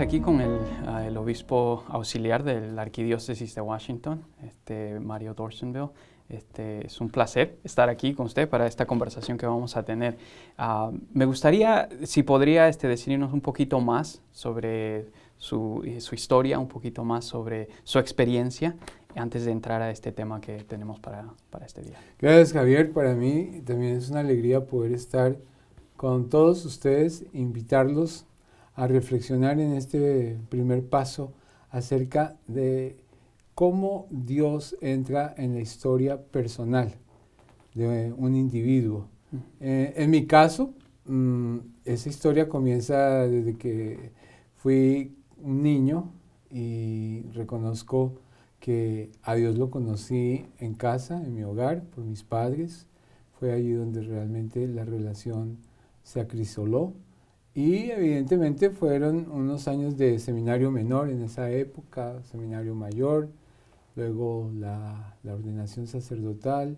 aquí con ah, el, obispo auxiliar de la Arquidiócesis de Washington, este, Mario Dorsonville. Este, es un placer estar aquí con usted para esta conversación que vamos a tener. Ah, me gustaría, si podría, este, decirnos un poquito más sobre eh, su, historia, un poquito más sobre su experiencia antes de entrar a este tema que tenemos para, para este día. Gracias, Javier. Para mí también es una alegría poder estar con todos ustedes, invitarlos a reflexionar en este primer paso acerca de cómo Dios entra en la historia personal de un individuo. Eh, en mi caso, mm, esa historia comienza desde que fui un niño y reconozco que a Dios lo conocí en casa, en mi hogar, por mis padres. Fue allí donde realmente la relación se acrisoló y evidentemente fueron unos años de seminario menor en esa época, seminario mayor, luego la, la ordenación sacerdotal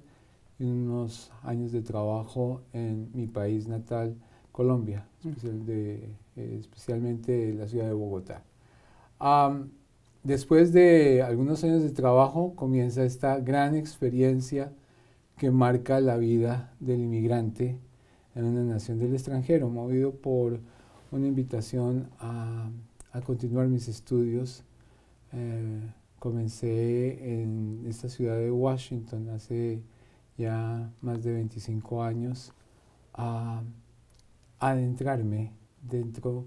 y unos años de trabajo en mi país natal, Colombia, mm. especial de, eh, especialmente la ciudad de Bogotá. después de algunos años de trabajo comienza esta gran experiencia que marca la vida del inmigrante en una nación del extranjero, movido por una invitación a, continuar mis estudios. Eh, comencé en esta ciudad de Washington hace ya más de 25 años a adentrarme dentro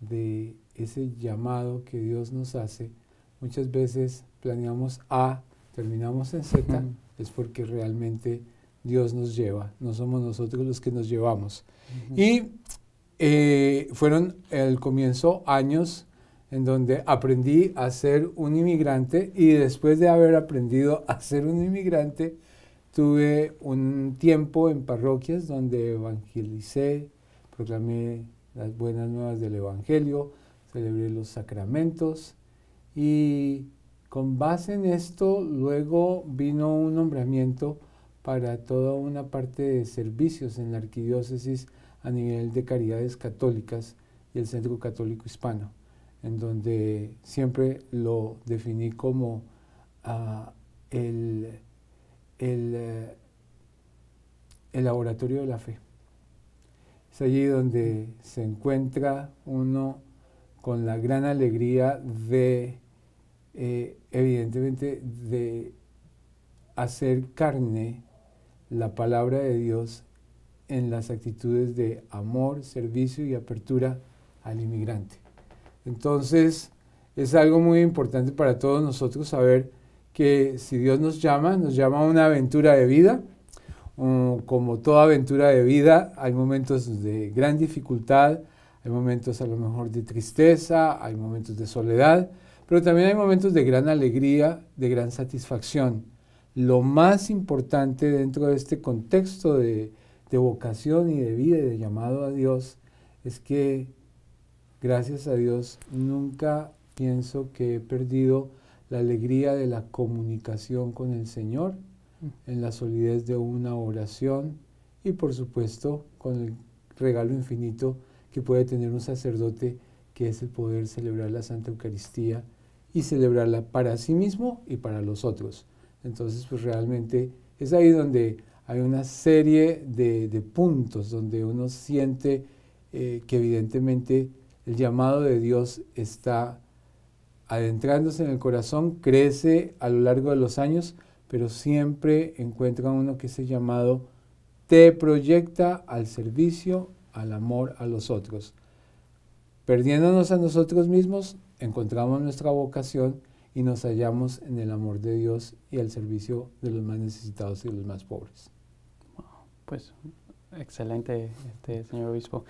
de ese llamado que Dios nos hace. Muchas veces planeamos A, terminamos en Z, es porque realmente Dios nos lleva, no somos nosotros los que nos llevamos. Y eh, fueron el comienzo años en donde aprendí a ser un inmigrante y después de haber aprendido a ser un inmigrante, tuve un tiempo en parroquias donde evangelicé, proclamé las buenas nuevas del Evangelio, celebré los sacramentos y con base en esto luego vino un nombramiento para toda una parte de servicios en la arquidiócesis a nivel de caridades católicas y el Centro Católico Hispano, en donde siempre lo definí como ah, eh, el, laboratorio de la fe. Es allí donde se encuentra uno con la gran alegría de, eh, evidentemente, de hacer carne la palabra de Dios en las actitudes de amor, servicio y apertura al inmigrante. Entonces, es algo muy importante para todos nosotros saber que si Dios nos llama, nos llama a una aventura de vida. Um, como toda aventura de vida, hay momentos de gran dificultad, hay momentos a lo mejor de tristeza, hay momentos de soledad, pero también hay momentos de gran alegría, de gran satisfacción lo más importante dentro de este contexto de, vocación y de vida y de llamado a Dios es que, gracias a Dios, nunca pienso que he perdido la alegría de la comunicación con el Señor, en la solidez de una oración y por supuesto con el regalo infinito que puede tener un sacerdote, que es el poder celebrar la Santa Eucaristía y celebrarla para sí mismo y para los otros. Entonces, pues realmente es ahí donde hay una serie de, puntos donde uno siente eh, que evidentemente el llamado de Dios está adentrándose en el corazón, crece a lo largo de los años, pero siempre encuentra uno que ese llamado te proyecta al servicio, al amor a los otros. Perdiéndonos a nosotros mismos, encontramos nuestra vocación y nos hallamos en el amor de Dios y al servicio de los más necesitados y los más pobres. Pues excelente, este, señor obispo.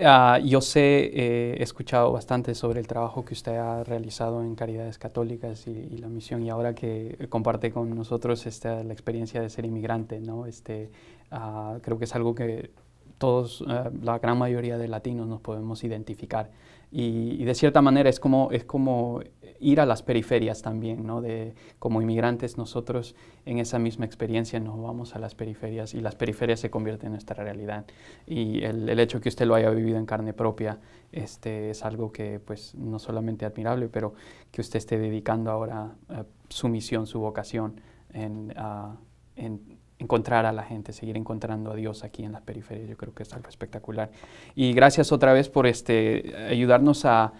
Ah, yo sé, eh, he escuchado bastante sobre el trabajo que usted ha realizado en Caridades Católicas y, la misión, y ahora que comparte con nosotros esta, la experiencia de ser inmigrante, ¿no? Este, ah, creo que es algo que todos, ah, la gran mayoría de latinos nos podemos identificar. Y, y, de cierta manera es como, es como ir a las periferias también, ¿no? De, como inmigrantes nosotros en esa misma experiencia nos vamos a las periferias y las periferias se convierten en nuestra realidad. Y el, hecho que usted lo haya vivido en carne propia este, es algo que pues no solamente admirable, pero que usted esté dedicando ahora eh, su misión, su vocación en, en encontrar a la gente, seguir encontrando a Dios aquí en las periferias. Yo creo que es algo espectacular. Y gracias otra vez por este, ayudarnos a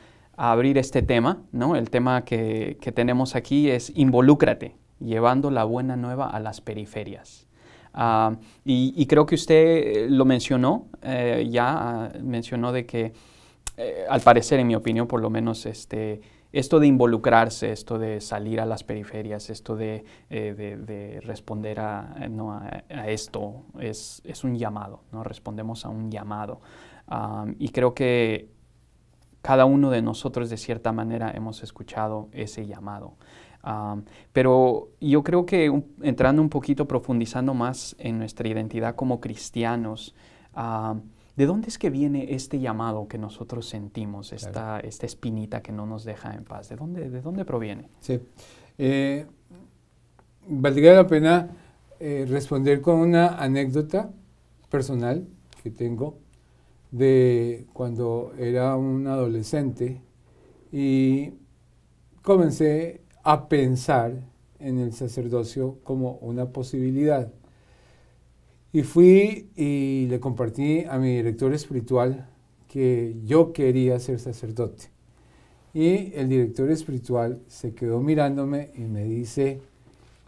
abrir este tema, ¿no? El tema que, tenemos aquí es involúcrate, llevando la buena nueva a las periferias. Ah, y, creo que usted eh, lo mencionó, eh, ya ah, mencionó de que, eh, al parecer, en mi opinión, por lo menos, este, esto de involucrarse, esto de salir a las periferias, esto de, responder a, esto, es, un llamado, ¿no? Respondemos a un llamado. Ah, y creo que cada uno de nosotros de cierta manera hemos escuchado ese llamado. pero yo creo que entrando un poquito, profundizando más en nuestra identidad como cristianos, ¿de dónde es que viene este llamado que nosotros sentimos, esta, esta espinita que no nos deja en paz? ¿De dónde, de dónde proviene? Sí. Eh, valdría la pena eh, responder con una anécdota personal que tengo de cuando era un adolescente y comencé a pensar en el sacerdocio como una posibilidad. Y fui y le compartí a mi director espiritual que yo quería ser sacerdote. Y el director espiritual se quedó mirándome y me dice,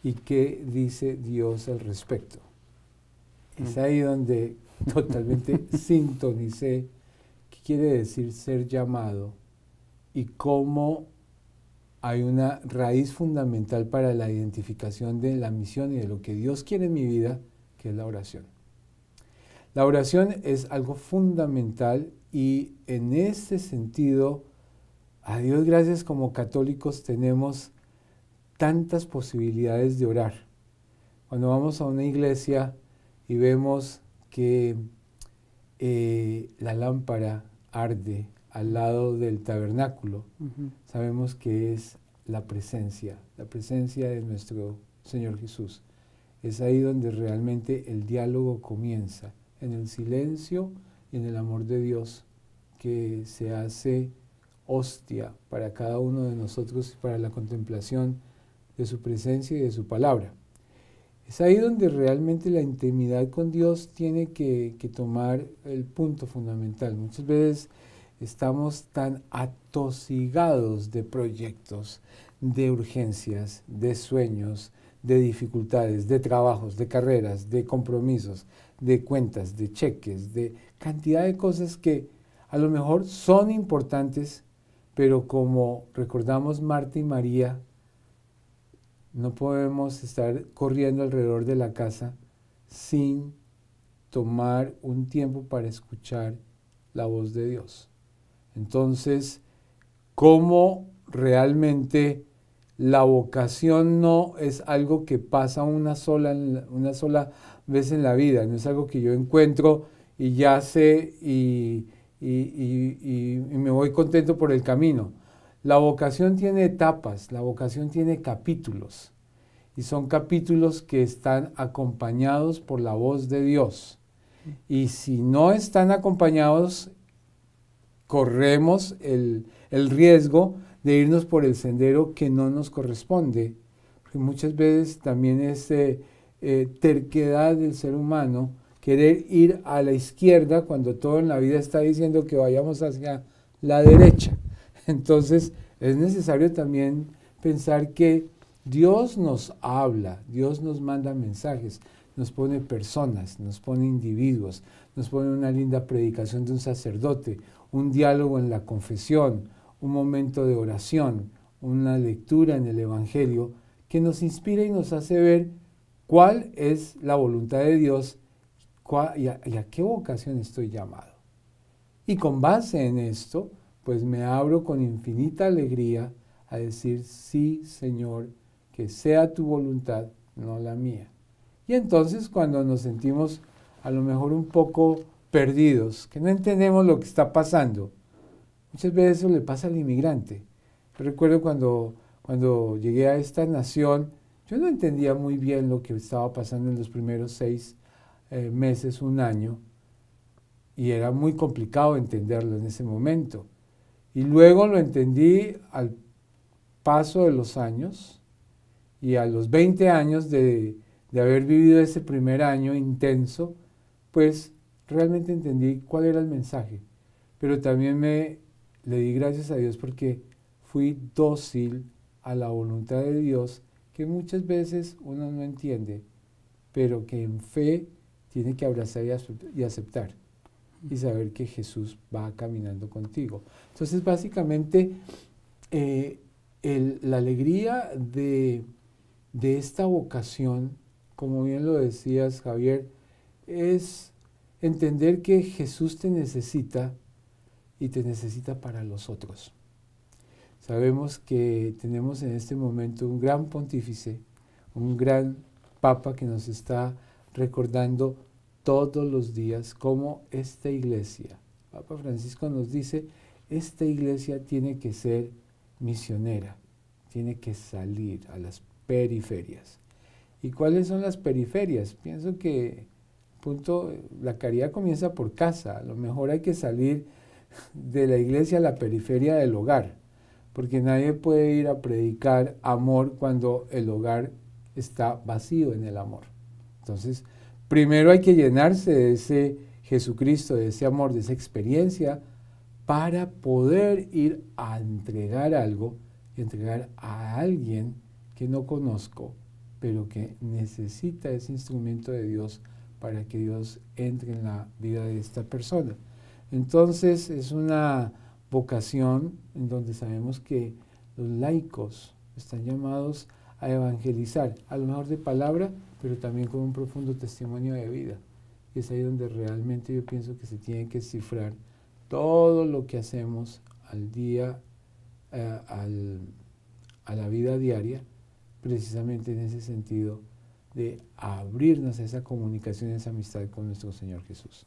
¿y qué dice Dios al respecto? Es mm. ahí donde totalmente sintonicé qué quiere decir ser llamado y cómo hay una raíz fundamental para la identificación de la misión y de lo que Dios quiere en mi vida, que es la oración. La oración es algo fundamental y en ese sentido, a Dios gracias como católicos tenemos tantas posibilidades de orar. Cuando vamos a una iglesia y vemos que eh, la lámpara arde al lado del tabernáculo, sabemos que es la presencia, la presencia de nuestro Señor Jesús. Es ahí donde realmente el diálogo comienza, en el silencio y en el amor de Dios que se hace hostia para cada uno de nosotros y para la contemplación de su presencia y de su palabra. Es ahí donde realmente la intimidad con Dios tiene que, tomar el punto fundamental. Muchas veces estamos tan atosigados de proyectos, de urgencias, de sueños, de dificultades, de trabajos, de carreras, de compromisos, de cuentas, de cheques, de cantidad de cosas que a lo mejor son importantes, pero como recordamos Marta y María, no podemos estar corriendo alrededor de la casa sin tomar un tiempo para escuchar la voz de Dios. Entonces, ¿cómo realmente la vocación no es algo que pasa una sola, una sola vez en la vida? No es algo que yo encuentro y ya sé y me voy contento por el camino la vocación tiene etapas, la vocación tiene capítulos y son capítulos que están acompañados por la voz de Dios. Y si no están acompañados, corremos el, riesgo de irnos por el sendero que no nos corresponde. Porque muchas veces también es eh, eh, terquedad del ser humano querer ir a la izquierda cuando todo en la vida está diciendo que vayamos hacia la derecha. Entonces es necesario también pensar que Dios nos habla, Dios nos manda mensajes, nos pone personas, nos pone individuos, nos pone una linda predicación de un sacerdote, un diálogo en la confesión, un momento de oración, una lectura en el Evangelio que nos inspira y nos hace ver cuál es la voluntad de Dios y a qué vocación estoy llamado. Y con base en esto, pues me abro con infinita alegría a decir, sí, Señor, que sea tu voluntad, no la mía. Y entonces cuando nos sentimos a lo mejor un poco perdidos, que no entendemos lo que está pasando, muchas veces eso le pasa al inmigrante. recuerdo cuando, cuando llegué a esta nación, yo no entendía muy bien lo que estaba pasando en los primeros seis eh, meses, un año, y era muy complicado entenderlo en ese momento. Y luego lo entendí al paso de los años y a los 20 años de, de haber vivido ese primer año intenso, pues realmente entendí cuál era el mensaje. Pero también me le di gracias a Dios porque fui dócil a la voluntad de Dios que muchas veces uno no entiende, pero que en fe tiene que abrazar y aceptar y saber que Jesús va caminando contigo. Entonces, básicamente, eh, la alegría de, de, esta vocación, como bien lo decías, Javier, es entender que Jesús te necesita y te necesita para los otros. Sabemos que tenemos en este momento un gran pontífice, un gran papa que nos está recordando todos los días como esta iglesia. Papa Francisco nos dice, esta iglesia tiene que ser misionera, tiene que salir a las periferias. ¿Y cuáles son las periferias? Pienso que punto, la caridad comienza por casa, a lo mejor hay que salir de la iglesia a la periferia del hogar, porque nadie puede ir a predicar amor cuando el hogar está vacío en el amor. Entonces, Primero hay que llenarse de ese Jesucristo, de ese amor, de esa experiencia, para poder ir a entregar algo, entregar a alguien que no conozco, pero que necesita ese instrumento de Dios para que Dios entre en la vida de esta persona. Entonces es una vocación en donde sabemos que los laicos están llamados a a evangelizar, a lo mejor de palabra, pero también con un profundo testimonio de vida. Y es ahí donde realmente yo pienso que se tiene que cifrar todo lo que hacemos al día, eh, a la vida diaria, precisamente en ese sentido de abrirnos a esa comunicación, a esa amistad con nuestro Señor Jesús.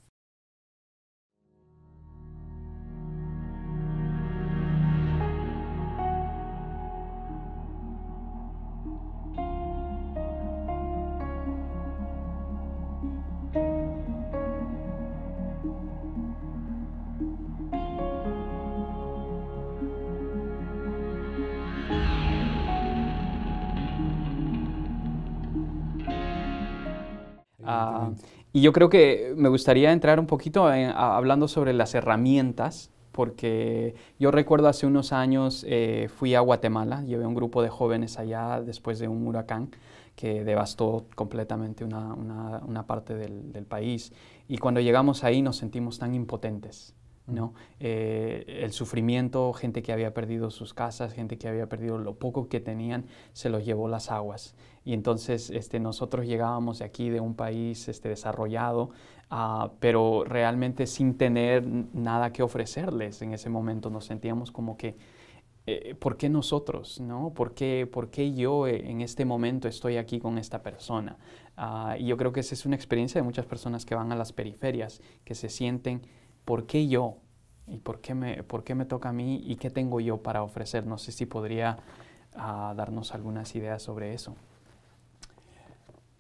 Ah, y yo creo que me gustaría entrar un poquito hablando sobre las herramientas, porque yo recuerdo hace unos años eh, fui a Guatemala, llevé un grupo de jóvenes allá después de un huracán que devastó completamente una, una, parte del país. Y cuando llegamos ahí nos sentimos tan impotentes ¿no? Eh, el sufrimiento, gente que había perdido sus casas, gente que había perdido lo poco que tenían, se los llevó las aguas. Y entonces este, nosotros llegábamos de aquí, de un país este, desarrollado, ah, pero realmente sin tener nada que ofrecerles en ese momento. Nos sentíamos como que, eh, ¿por qué nosotros? No? ¿Por, qué, yo eh, en este momento estoy aquí con esta persona? Ah, y yo creo que esa es una experiencia de muchas personas que van a las periferias, que se sienten ¿por qué yo? ¿Y por qué me, por qué me toca a mí? ¿Y qué tengo yo para ofrecer? No sé si podría ah, darnos algunas ideas sobre eso.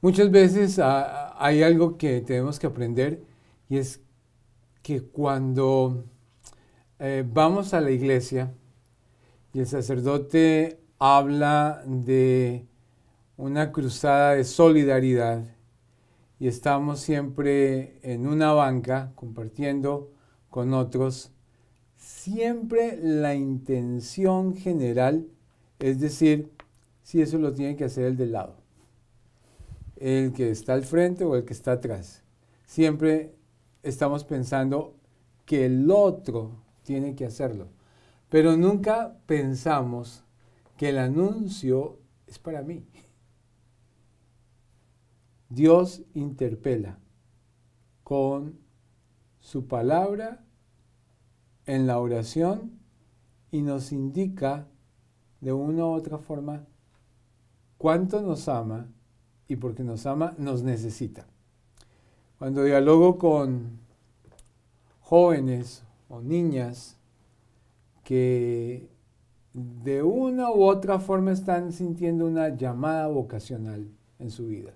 Muchas veces ah, hay algo que tenemos que aprender y es que cuando eh, vamos a la iglesia y el sacerdote habla de una cruzada de solidaridad y estamos siempre en una banca compartiendo con otros, siempre la intención general, es decir, si eso lo tiene que hacer el del lado, el que está al frente o el que está atrás. Siempre estamos pensando que el otro tiene que hacerlo, pero nunca pensamos que el anuncio es para mí. Dios interpela con su palabra en la oración y nos indica de una u otra forma cuánto nos ama y porque nos ama nos necesita. Cuando dialogo con jóvenes o niñas que de una u otra forma están sintiendo una llamada vocacional en su vida,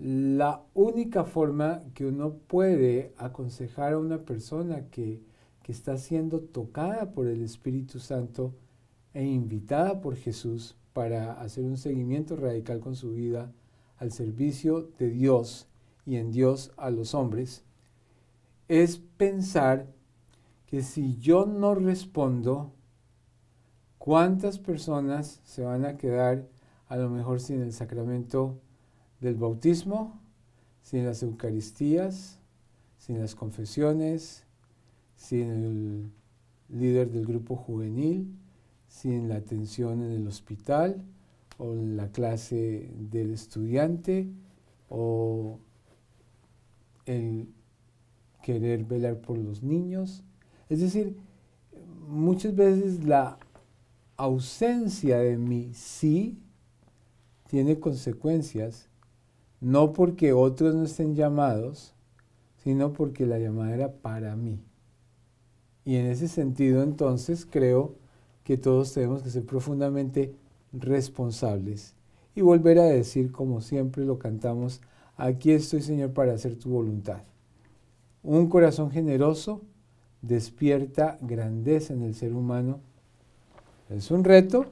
la única forma que uno puede aconsejar a una persona que, está siendo tocada por el Espíritu Santo e invitada por Jesús para hacer un seguimiento radical con su vida al servicio de Dios y en Dios a los hombres, es pensar que si yo no respondo, ¿cuántas personas se van a quedar a lo mejor sin el sacramento del bautismo, sin las Eucaristías, sin las confesiones, sin el líder del grupo juvenil, sin la atención en el hospital o en la clase del estudiante o el querer velar por los niños. Es decir, muchas veces la ausencia de mi sí tiene consecuencias no porque otros no estén llamados, sino porque la llamada era para mí. Y en ese sentido, entonces, creo que todos tenemos que ser profundamente responsables y volver a decir, como siempre lo cantamos, aquí estoy, Señor, para hacer tu voluntad. Un corazón generoso despierta grandeza en el ser humano. Es un reto,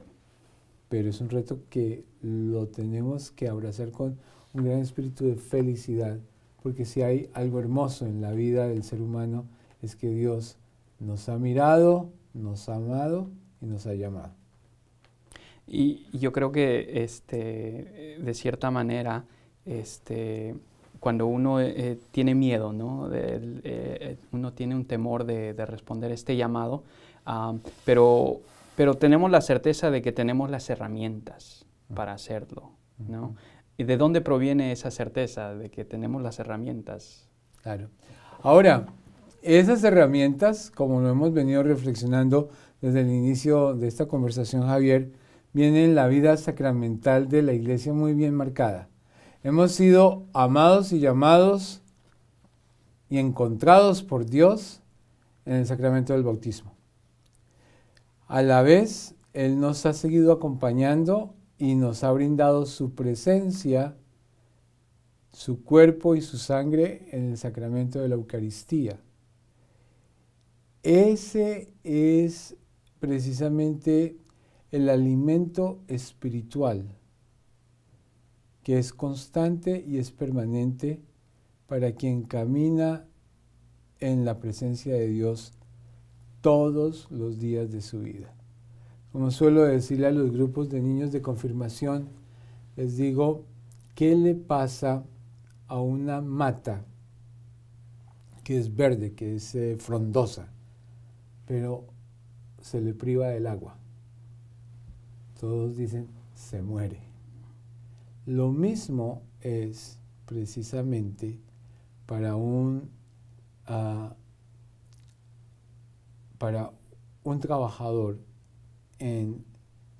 pero es un reto que lo tenemos que abrazar con un gran espíritu de felicidad, porque si hay algo hermoso en la vida del ser humano es que Dios nos ha mirado, nos ha amado y nos ha llamado. Y yo creo que este, de cierta manera, este, cuando uno eh, eh, tiene miedo, ¿no? Eh, uno tiene un temor de, de responder este llamado, ah, pero, pero tenemos la certeza de que tenemos las herramientas para hacerlo. ¿no? ¿Y de dónde proviene esa certeza de que tenemos las herramientas? Claro. Ahora, esas herramientas, como lo hemos venido reflexionando desde el inicio de esta conversación, Javier, vienen en la vida sacramental de la iglesia muy bien marcada. Hemos sido amados y llamados y encontrados por Dios en el sacramento del bautismo. A la vez, Él nos ha seguido acompañando y nos ha brindado su presencia, su cuerpo y su sangre en el sacramento de la Eucaristía. Ese es precisamente el alimento espiritual que es constante y es permanente para quien camina en la presencia de Dios todos los días de su vida. Como suelo decirle a los grupos de niños de confirmación, les digo, ¿qué le pasa a una mata que es verde, que es eh, frondosa, pero se le priva del agua? Todos dicen, se muere. Lo mismo es precisamente para un, ah, para un trabajador en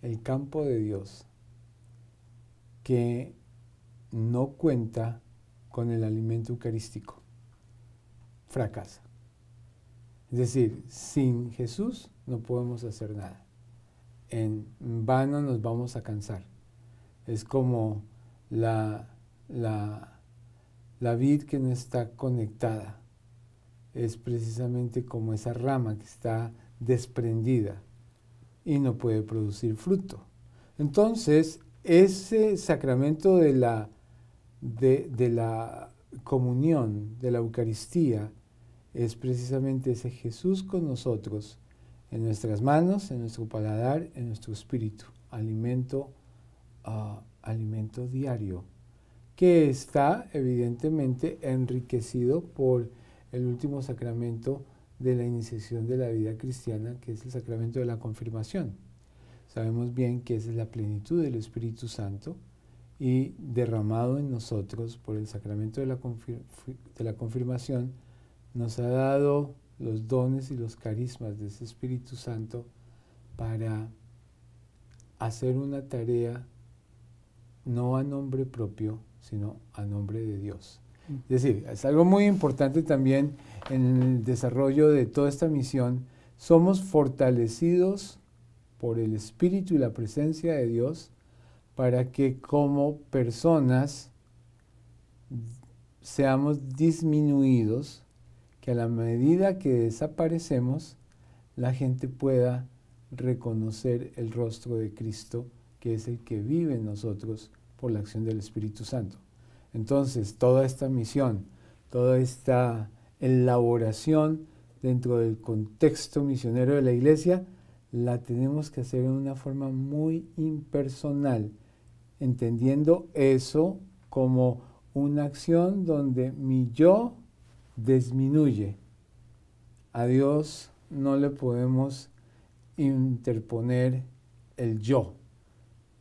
el campo de Dios que no cuenta con el alimento eucarístico fracasa. Es decir, sin Jesús no podemos hacer nada. En vano nos vamos a cansar. Es como la, la, vid que no está conectada. Es precisamente como esa rama que está desprendida y no puede producir fruto. Entonces, ese sacramento de la, de, la comunión, de la Eucaristía, es precisamente ese Jesús con nosotros, en nuestras manos, en nuestro paladar, en nuestro espíritu, alimento, ah, alimento diario, que está evidentemente enriquecido por el último sacramento de la iniciación de la vida cristiana, que es el sacramento de la confirmación. Sabemos bien que esa es la plenitud del Espíritu Santo y derramado en nosotros por el sacramento de la, de la confirmación, nos ha dado los dones y los carismas de ese Espíritu Santo para hacer una tarea no a nombre propio, sino a nombre de Dios. Es decir, es algo muy importante también en el desarrollo de toda esta misión. Somos fortalecidos por el Espíritu y la presencia de Dios para que como personas seamos disminuidos, que a la medida que desaparecemos, la gente pueda reconocer el rostro de Cristo, que es el que vive en nosotros por la acción del Espíritu Santo. Entonces, toda esta misión, toda esta elaboración dentro del contexto misionero de la iglesia, la tenemos que hacer en una forma muy impersonal, entendiendo eso como una acción donde mi yo disminuye. A Dios no le podemos interponer el yo,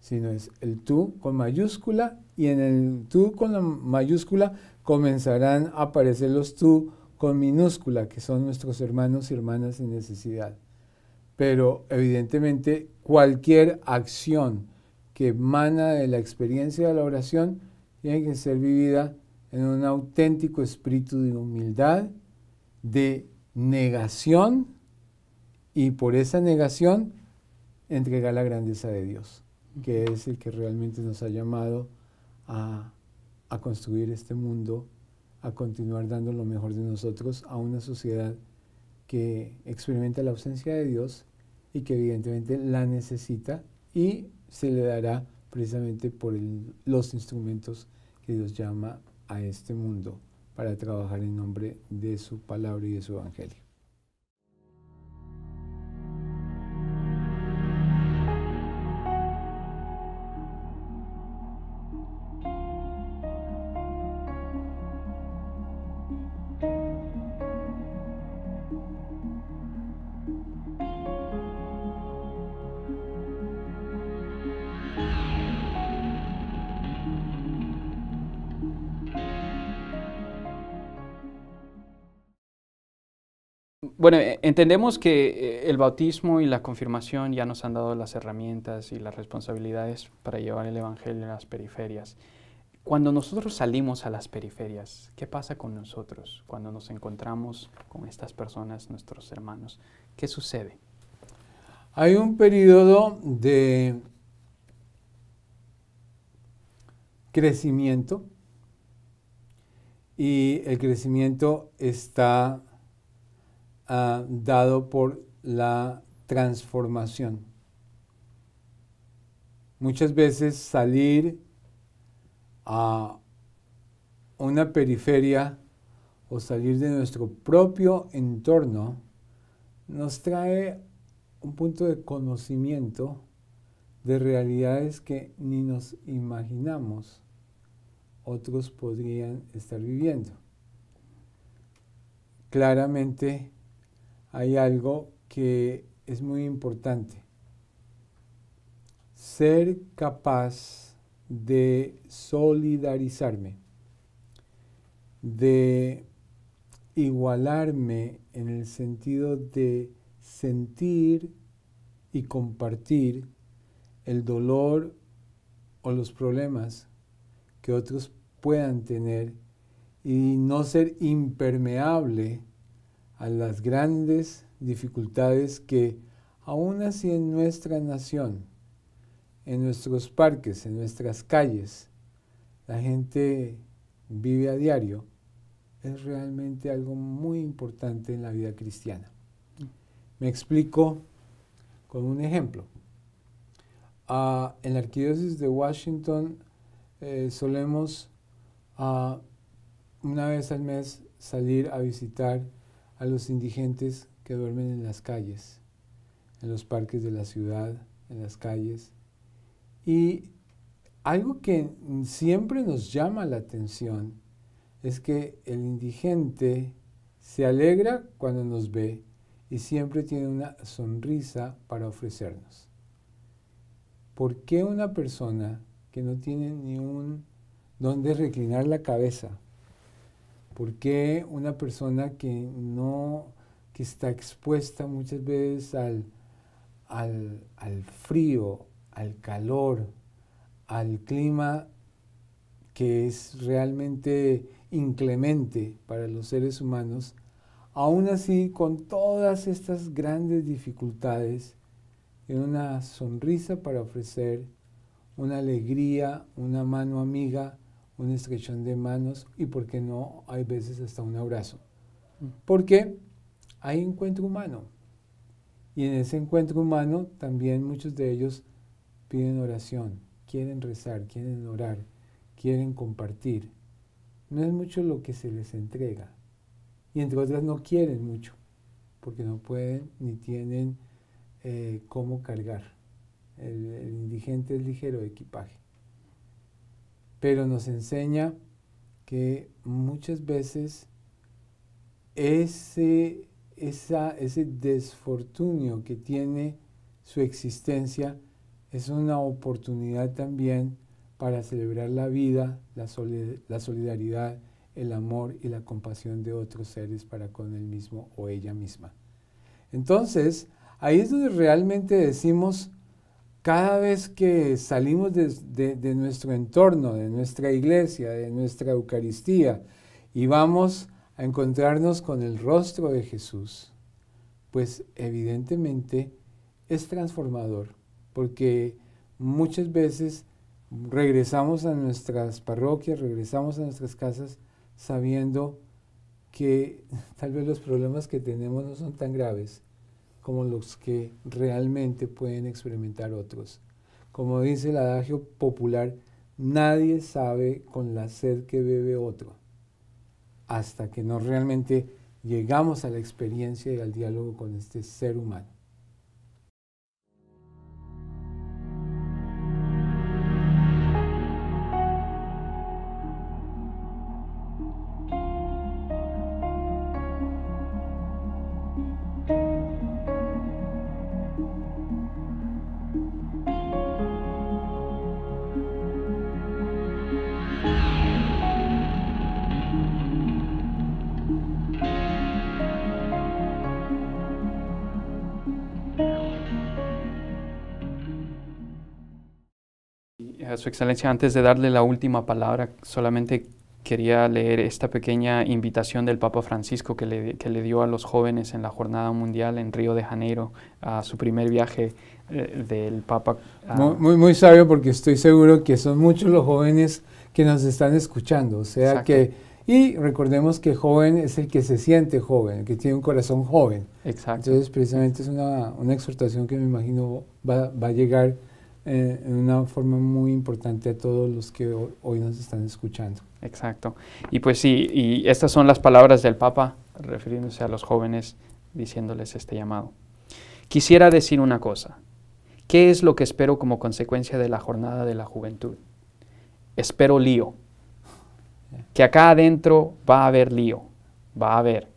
sino es el tú con mayúscula y en el tú con la mayúscula comenzarán a aparecer los tú con minúscula, que son nuestros hermanos y hermanas en necesidad. Pero evidentemente cualquier acción que emana de la experiencia de la oración tiene que ser vivida en un auténtico espíritu de humildad, de negación y por esa negación entregar la grandeza de Dios, que es el que realmente nos ha llamado a, construir este mundo, a continuar dando lo mejor de nosotros a una sociedad que experimenta la ausencia de Dios y que evidentemente la necesita y se le dará precisamente por los instrumentos que Dios llama a este mundo para trabajar en nombre de su palabra y de su evangelio. Bueno, e, entendemos que eh, el bautismo y la confirmación ya nos han dado las herramientas y las responsabilidades para llevar el Evangelio a las periferias. Cuando nosotros salimos a las periferias, ¿qué pasa con nosotros cuando nos encontramos con estas personas, nuestros hermanos? ¿Qué sucede? Hay un periodo de crecimiento y el crecimiento está dado por la transformación. Muchas veces salir a una periferia o salir de nuestro propio entorno nos trae un punto de conocimiento de realidades que ni nos imaginamos otros podrían estar viviendo. Claramente hay algo que es muy importante. Ser capaz de solidarizarme, de igualarme en el sentido de sentir y compartir el dolor o los problemas que otros puedan tener y no ser impermeable a las grandes dificultades que aún así en nuestra nación, en nuestros parques, en nuestras calles, la gente vive a diario, es realmente algo muy importante en la vida cristiana. Me explico con un ejemplo. en la arquidiócesis de Washington eh, solemos una vez al mes salir a visitar a los indigentes que duermen en las calles, en los parques de la ciudad, en las calles. Y algo que siempre nos llama la atención es que el indigente se alegra cuando nos ve y siempre tiene una sonrisa para ofrecernos. ¿Por qué una persona que no tiene ni un dónde reclinar la cabeza, ¿Por qué una persona que no, está expuesta muchas veces al, al, al frío, al calor, al clima que es realmente inclemente para los seres humanos, aún así con todas estas grandes dificultades, tiene una sonrisa para ofrecer, una alegría, una mano amiga un estrechón de manos y, ¿por qué no? Hay veces hasta un abrazo. Mm. Porque hay encuentro humano. Y en ese encuentro humano también muchos de ellos piden oración, quieren rezar, quieren orar, quieren compartir. No es mucho lo que se les entrega. Y entre otras no quieren mucho, porque no pueden ni tienen eh, cómo cargar. El, el indigente es ligero de equipaje pero nos enseña que muchas veces ese, ese desfortunio que tiene su existencia es una oportunidad también para celebrar la vida, la, la solidaridad, el amor y la compasión de otros seres para con él mismo o ella misma. Entonces, ahí es donde realmente decimos, cada vez que salimos de, nuestro entorno, de nuestra iglesia, de nuestra Eucaristía, y vamos a encontrarnos con el rostro de Jesús, pues evidentemente es transformador, porque muchas veces regresamos a nuestras parroquias, regresamos a nuestras casas sabiendo que tal vez los problemas que tenemos no son tan graves, como los que realmente pueden experimentar otros. Como dice el adagio popular, nadie sabe con la sed que bebe otro, hasta que no realmente llegamos a la experiencia y al diálogo con este ser humano. su Excelencia, antes de darle la última palabra, solamente quería leer esta pequeña invitación del Papa Francisco que le, que le, dio a los jóvenes en la Jornada Mundial en Río de Janeiro, a su primer viaje eh, del Papa. Muy, muy, sabio porque estoy seguro que son muchos los jóvenes que nos están escuchando. O sea que, y recordemos que joven es el que se siente joven, el que tiene un corazón joven. Exacto. Entonces precisamente es una, una exhortación que me imagino va, va a llegar eh, en una forma muy importante a todos los que hoy nos están escuchando. Exacto. Y pues sí, y estas son las palabras del Papa refiriéndose a los jóvenes, diciéndoles este llamado. Quisiera decir una cosa. ¿Qué es lo que espero como consecuencia de la jornada de la juventud? Espero lío. Que acá adentro va a haber lío, va a haber.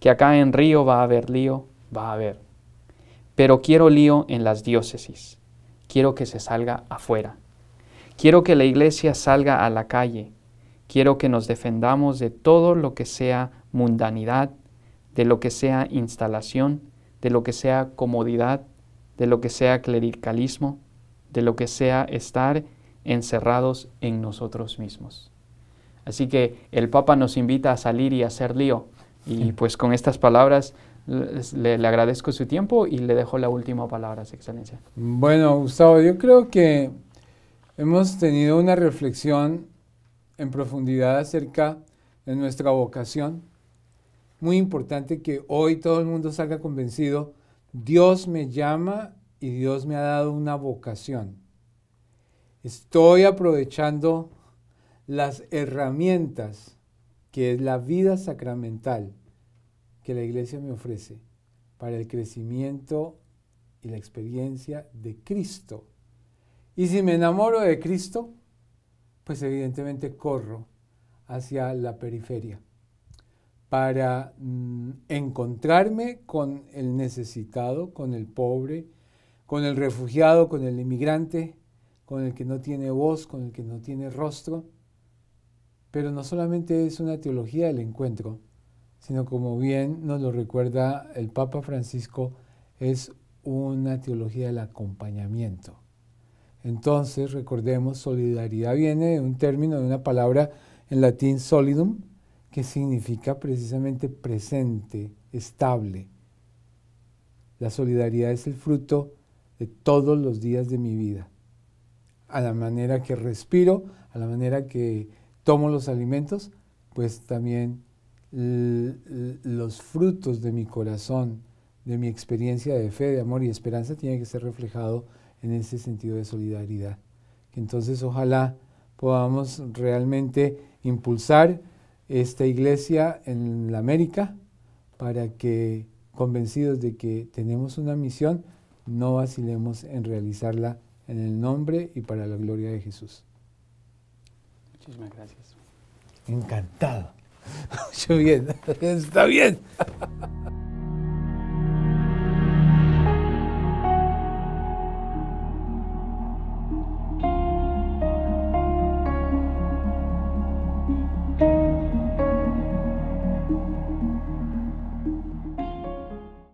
Que acá en Río va a haber lío, va a haber. Pero quiero lío en las diócesis, quiero que se salga afuera. Quiero que la iglesia salga a la calle. Quiero que nos defendamos de todo lo que sea mundanidad, de lo que sea instalación, de lo que sea comodidad, de lo que sea clericalismo, de lo que sea estar encerrados en nosotros mismos. Así que el Papa nos invita a salir y a hacer lío. Y pues con estas palabras le, agradezco su tiempo y le dejo la última palabra, Su Excelencia. Bueno, Gustavo, yo creo que hemos tenido una reflexión en profundidad acerca de nuestra vocación. Muy importante que hoy todo el mundo salga convencido, Dios me llama y Dios me ha dado una vocación. Estoy aprovechando las herramientas que es la vida sacramental que la iglesia me ofrece para el crecimiento y la experiencia de Cristo. Y si me enamoro de Cristo, pues evidentemente corro hacia la periferia para mm, encontrarme con el necesitado, con el pobre, con el refugiado, con el inmigrante, con el que no tiene voz, con el que no tiene rostro. Pero no solamente es una teología del encuentro, sino como bien nos lo recuerda el Papa Francisco, es una teología del acompañamiento. Entonces, recordemos, solidaridad viene de un término, de una palabra en latín solidum, que significa precisamente presente, estable. La solidaridad es el fruto de todos los días de mi vida. A la manera que respiro, a la manera que tomo los alimentos, pues también los frutos de mi corazón, de mi experiencia de fe, de amor y esperanza, tiene que ser reflejado en ese sentido de solidaridad. Que entonces ojalá podamos realmente impulsar esta iglesia en la América para que, convencidos de que tenemos una misión, no vacilemos en realizarla en el nombre y para la gloria de Jesús. Muchísimas gracias. Encantado. Está bien. Está bien.